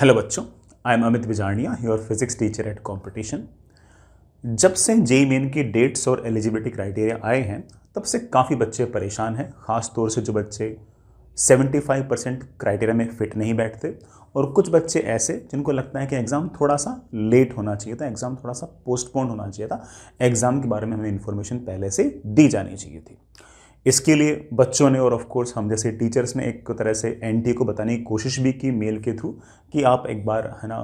hello बच्चों I am Amit Bijarnia your physics teacher at competition जब से जे मेन की डेट्स और एलिजिबिलिटी क्राइटेरिया आए हैं तब से काफ़ी बच्चे परेशान हैं ख़ास तौर से जो बच्चे 75 परसेंट क्राइटेरिया में फिट नहीं बैठते और कुछ बच्चे ऐसे जिनको लगता है कि एग्ज़ाम थोड़ा सा लेट होना चाहिए था एग्ज़ाम थोड़ा सा पोस्टपोन होना चाहिए था एग्ज़ाम के बारे में हमें इन्फॉर्मेशन पहले से दी जानी चाहिए थी इसके लिए बच्चों ने और ऑफ कोर्स हम जैसे टीचर्स ने एक तरह से एन को बताने की कोशिश भी की मेल के थ्रू कि आप एक बार है ना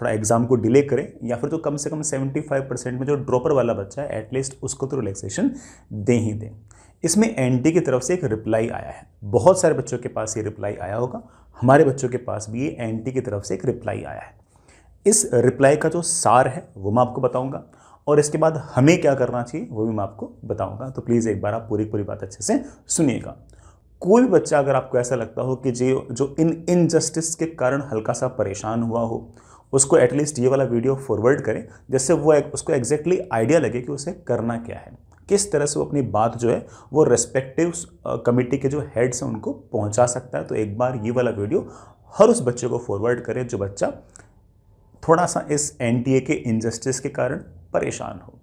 थोड़ा एग्ज़ाम को डिले करें या फिर तो कम से कम 75 परसेंट में जो ड्रॉपर वाला बच्चा है एटलीस्ट उसको तो रिलैक्सेशन दें ही दें इसमें एन की तरफ से एक रिप्लाई आया है बहुत सारे बच्चों के पास ये रिप्लाई आया होगा हमारे बच्चों के पास भी ये एन की तरफ से एक रिप्लाई आया है इस रिप्लाई का जो सार है वो मैं आपको बताऊँगा और इसके बाद हमें क्या करना चाहिए वो भी मैं आपको बताऊंगा तो प्लीज़ एक बार आप पूरी पूरी बात अच्छे से सुनिएगा कोई भी बच्चा अगर आपको ऐसा लगता हो कि जो जो इन इनजस्टिस के कारण हल्का सा परेशान हुआ हो उसको एटलीस्ट ये वाला वीडियो फॉरवर्ड करें जिससे वो एक, उसको एग्जैक्टली आइडिया लगे कि उसे करना क्या है किस तरह से वो अपनी बात जो है वो रेस्पेक्टिव कमेटी के जो हेड्स हैं उनको पहुंचा सकता है तो एक बार ये वाला वीडियो हर उस बच्चे को फॉरवर्ड करें जो बच्चा थोड़ा सा इस एन के इनजस्टिस के कारण परेशान हो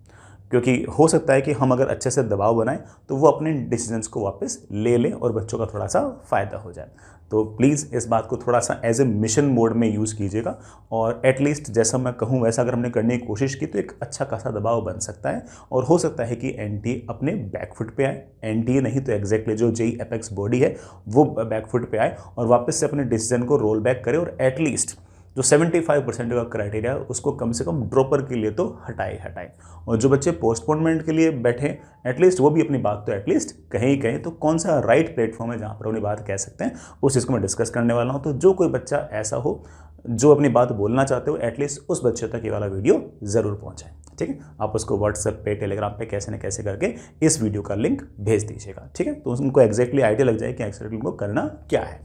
क्योंकि हो सकता है कि हम अगर अच्छे से दबाव बनाएं तो वो अपने डिसीजंस को वापस ले लें और बच्चों का थोड़ा सा फ़ायदा हो जाए तो प्लीज़ इस बात को थोड़ा सा एज ए मिशन मोड में यूज़ कीजिएगा और एटलीस्ट जैसा मैं कहूँ वैसा अगर हमने करने की कोशिश की तो एक अच्छा खासा दबाव बन सकता है और हो सकता है कि एन अपने बैकफुट पे आए एन नहीं तो एग्जैक्टली जो जेई एपेक्स बॉडी है वो बैकफुट पे आए और वापस से अपने डिसीजन को रोल बैक करे और एटलीस्ट जो 75 परसेंट का क्राइटेरिया है उसको कम से कम ड्रॉपर के लिए तो हटाए हटाए और जो बच्चे पोस्टपोनमेंट के लिए बैठे एटलीस्ट वो भी अपनी बात तो एटलीस्ट कहीं कहें तो कौन सा राइट प्लेटफॉर्म है जहाँ पर अपनी बात कह सकते हैं उस चीज़ को मैं डिस्कस करने वाला हूँ तो जो कोई बच्चा ऐसा हो जो अपनी बात बोलना चाहते हो एटलीस्ट उस बच्चे तक ये वाला वीडियो ज़रूर पहुँचाए ठीक है आप उसको व्हाट्सएप पे टेलीग्राम पे कैसे न कैसे करके इस वीडियो का लिंक भेज दीजिएगा ठीक है तो उनको एग्जैक्टली आइडिया लग जाए कि एक्जैक्टली उनको करना क्या है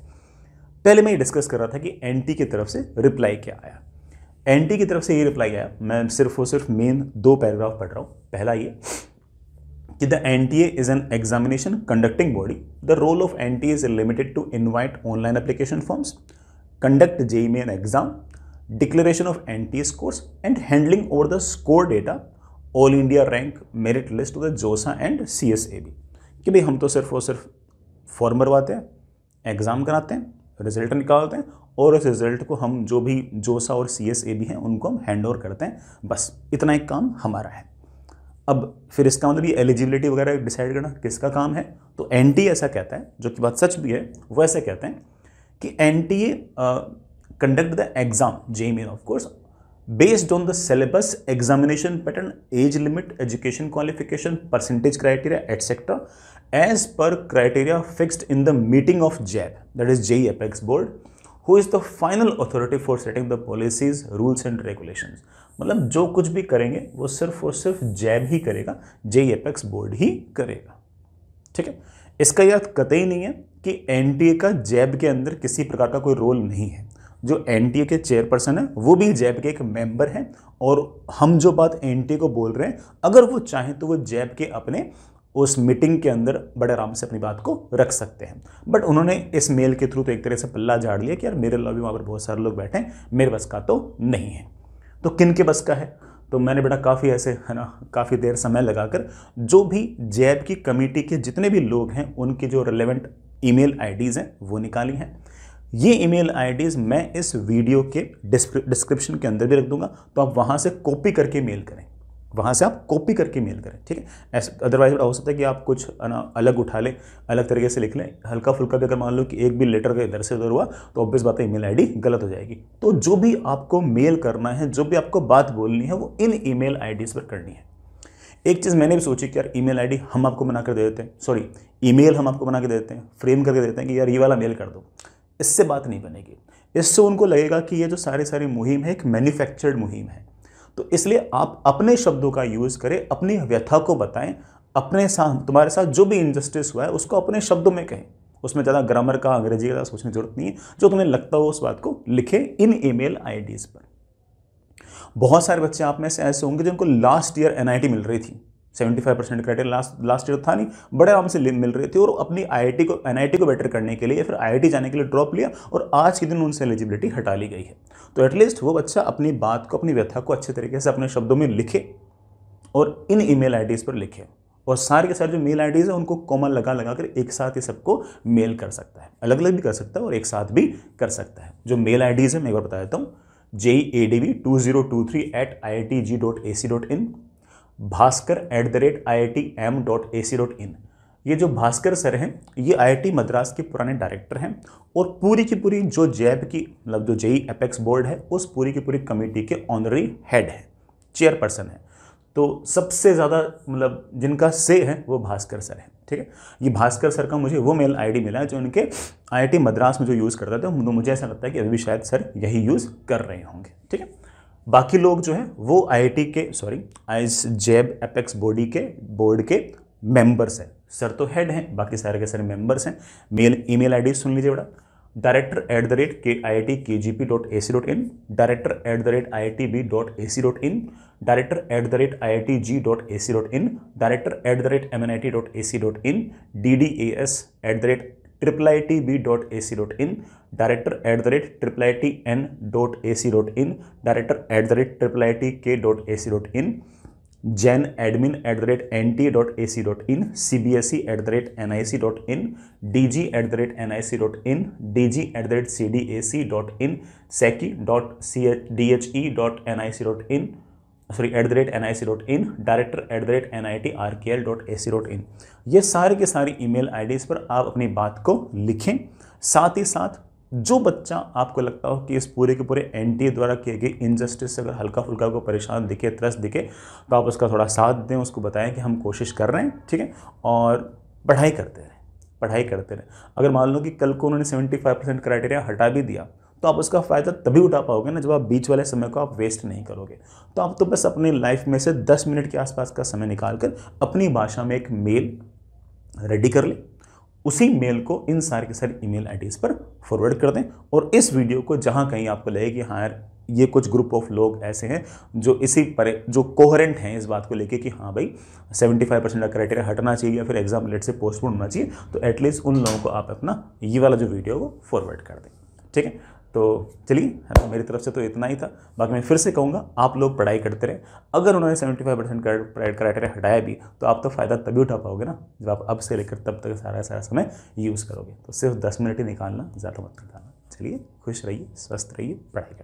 पहले मैं ये डिस्कस कर रहा था कि एन की तरफ से रिप्लाई क्या आया एन की तरफ से ये रिप्लाई आया मैं सिर्फ और सिर्फ मेन दो पैराग्राफ पढ़ रहा हूँ पहला ये कि the N T as an examination conducting body the role of N T is limited to invite online application forms conduct JEE main exam declaration of N T A scores and handling over the score data all India rank merit list to the JoSAA and C S A B कि भाई हम तो सिर्फ और सिर्फ farmer हैं exam कराते हैं रिजल्ट निकालते हैं और उस रिजल्ट को हम जो भी जोसा और सी एस ए भी हैं उनको हम हैंड ओवर करते हैं बस इतना एक काम हमारा है अब फिर इसका मतलब ये एलिजिबिलिटी वगैरह डिसाइड करना किसका काम है तो एन ऐसा कहता है जो कि बात सच भी है वो ऐसा कहते हैं कि N T A conduct the exam JEE main of course based on the syllabus examination pattern age limit education qualification percentage criteria et cetera age per criteria fixed in the meeting of JAB, that is JEE apex board who is the final authority for setting the policies rules and regulation मतलब जो कुछ भी करेंगे वो सिर्फ और सिर्फ जैब ही करेगा जे एपेक्स बोर्ड ही करेगा ठीक है इसका यह कतई नहीं है कि एनटीए का जैब के अंदर किसी प्रकार का कोई रोल नहीं है जो एनटीए के चेयरपर्सन है वो भी जैब के एक मेंबर हैं और हम जो बात एनटीए को बोल रहे हैं अगर वो चाहें तो वो जैब के अपने उस मीटिंग के अंदर बड़े आराम से अपनी बात को रख सकते हैं बट उन्होंने इस मेल के थ्रू तो एक तरह से पल्ला झाड़ लिया कि यार मेरे लॉबी वहाँ पर बहुत सारे लोग बैठे हैं मेरे बस का तो नहीं है तो किन के बस का है तो मैंने बेटा काफ़ी ऐसे है ना काफ़ी देर समय लगाकर जो भी जैब की कमेटी के जितने भी लोग हैं उनकी जो रिलेवेंट ईमेल आईडीज़ हैं वो निकाली हैं ये ईमेल आईडीज़ मैं इस वीडियो के डिस्क्रिप्शन के अंदर भी रख दूंगा तो आप वहाँ से कॉपी करके मेल करें वहाँ से आप कॉपी करके मेल करें ठीक है ऐसा अदरवाइज हो सकता है कि आप कुछ अलग उठा लें अलग तरीके से लिख लें हल्का फुल्का अगर मान लो कि एक भी लेटर का इधर से उधर हुआ तो ऑब्वियस बात है ईमेल आईडी गलत हो जाएगी तो जो भी आपको मेल करना है जो भी आपको बात बोलनी है वो इन आई डीज़ पर करनी है एक चीज़ मैंने भी सोची कि यार आई डी हम आपको बना कर दे देते हैं सॉरी मेल हम आपको बना के देते हैं फ्रेम करके देते हैं कि यार ये वाला मेल कर दो इससे बात नहीं बनेगी इससे उनको लगेगा कि ये जो सारी सारी मुहिम है एक मैन्युफैक्चर्ड मुहिम है तो इसलिए आप अपने शब्दों का यूज़ करें अपनी व्यथा को बताएं अपने साथ तुम्हारे साथ जो भी इनजस्टिस हुआ है उसको अपने शब्दों में कहें उसमें ज़्यादा ग्रामर का अंग्रेजी का सोचने की जरूरत नहीं है जो तुम्हें लगता हो उस बात को लिखे इन ईमेल आईडीज़ पर बहुत सारे बच्चे आप में से ऐसे होंगे जिनको लास्ट ईयर एनआईटी मिल रही थी seventy five percent criteria last last year था नहीं बड़े आराम से मिल रहे थे और अपनी आईआईटी को एनआईटी को बेटर करने के लिए या फिर आईआईटी जाने के लिए ड्रॉप लिया और आज के दिन उनसे एलिजिबिलिटी हटा ली गई है तो एटलीस्ट वो बच्चा अपनी बात को अपनी व्यथा को अच्छे तरीके से अपने शब्दों में लिखे और इन ई मेल पर लिखे और सारे के सारे जो मेल आई हैं उनको कॉमन लगा लगा कर एक साथ ये सबको मेल कर सकता है अलग अलग भी कर सकता है और एक साथ भी कर सकता है जो मेल आई है मैं एक बार बता देता हूँ J A D V two zero two three at I I T G dot A C dot in Bhaskar at the rate I I T M dot A C dot in ये जो Bhaskar sir हैं ये IIT Madras के पुराने director हैं और पूरी की पूरी जो जैब की मतलब जो जेई एपेक्स बोर्ड है उस पूरी की पूरी कमेटी के ऑनरी हेड हैं चेयरपर्सन हैं तो सबसे ज़्यादा मतलब जिनका से है वो भास्कर सर हैं ठीक है ये भास्कर सर का मुझे वो मेल आईडी मिला है जो उनके आईआईटी मद्रास में जो यूज़ करता था मुझे ऐसा लगता है कि अभी भी शायद सर यही यूज़ कर रहे होंगे ठीक है बाकी लोग जो हैं वो आईआईटी के sorry I JAB apex body के बोर्ड के मेंबर्स हैं सर तो हेड हैं बाकी सारे के सारे मेंबर्स हैं मेल ईमेल आईडी सुन लीजिए बड़ा डायरेक्टर एट द रेट के आई I T K G P dot A C dot in director at the rate I I T B dot A C dot in director at the rate I I T G dot A C dot in director at the rate M N I T dot A C dot in D D A S at the rate triple I T B dot A C dot in director at the rate triple I T N dot A C dot in director at the rate triple I T K dot A C dot in Jain admin at the rate N T dot A C dot in C B S E at the rate N I C dot in D G at the rate N I C dot in D G at the rate C D A C dot in सैकी dot C H D H E dot N I C dot in sorry at the rate N I C dot in director at the rate N I T R K L dot A C dot in ये सारे के सारे email IDs पर आप अपनी बात को लिखें साथ ही साथ जो बच्चा आपको लगता हो कि इस पूरे के पूरे एन द्वारा किए गए इनजस्टिस से अगर हल्का फुल्का को परेशान दिखे त्रस्त दिखे तो आप उसका थोड़ा साथ दें उसको बताएं कि हम कोशिश कर रहे हैं ठीक है और पढ़ाई करते रहें पढ़ाई करते रहें अगर मान लो कि कल को उन्होंने 75 परसेंट क्राइटेरिया हटा भी दिया तो आप उसका फ़ायदा तभी उठा पाओगे ना जब आप बीच वाले समय को आप वेस्ट नहीं करोगे तो आप तो बस अपनी लाइफ में से दस मिनट के आसपास का समय निकाल कर अपनी भाषा में एक मेल रेडी कर लें उसी मेल को इन सारे के सारे ईमेल आईडीज़ पर फॉरवर्ड कर दें और इस वीडियो को जहाँ कहीं आपको लगे कि हाँ यार ये कुछ ग्रुप ऑफ लोग ऐसे हैं जो इसी पर जो कोहरेंट हैं इस बात को लेके कि हाँ भाई 75 परसेंट का क्राइटेरिया हटना चाहिए या फिर एग्जाम लेट से पोस्टपोन होना चाहिए तो एटलीस्ट उन लोगों को आप अपना ये वाला जो वीडियो वो फॉरवर्ड कर दें ठीक है तो चलिए है ना मेरी तरफ से तो इतना ही था बाकी मैं फिर से कहूँगा आप लोग पढ़ाई करते रहे अगर उन्होंने सेवेंटी फाइव परसेंट क्राइटेरिया हटाया भी तो आप तो फ़ायदा तभी उठा पाओगे ना जब आप अब से लेकर तब तक सारा सारा समय यूज़ करोगे तो सिर्फ दस मिनट ही निकालना ज़्यादा मत निकालना चलिए खुश रहिए स्वस्थ रहिए पढ़ाई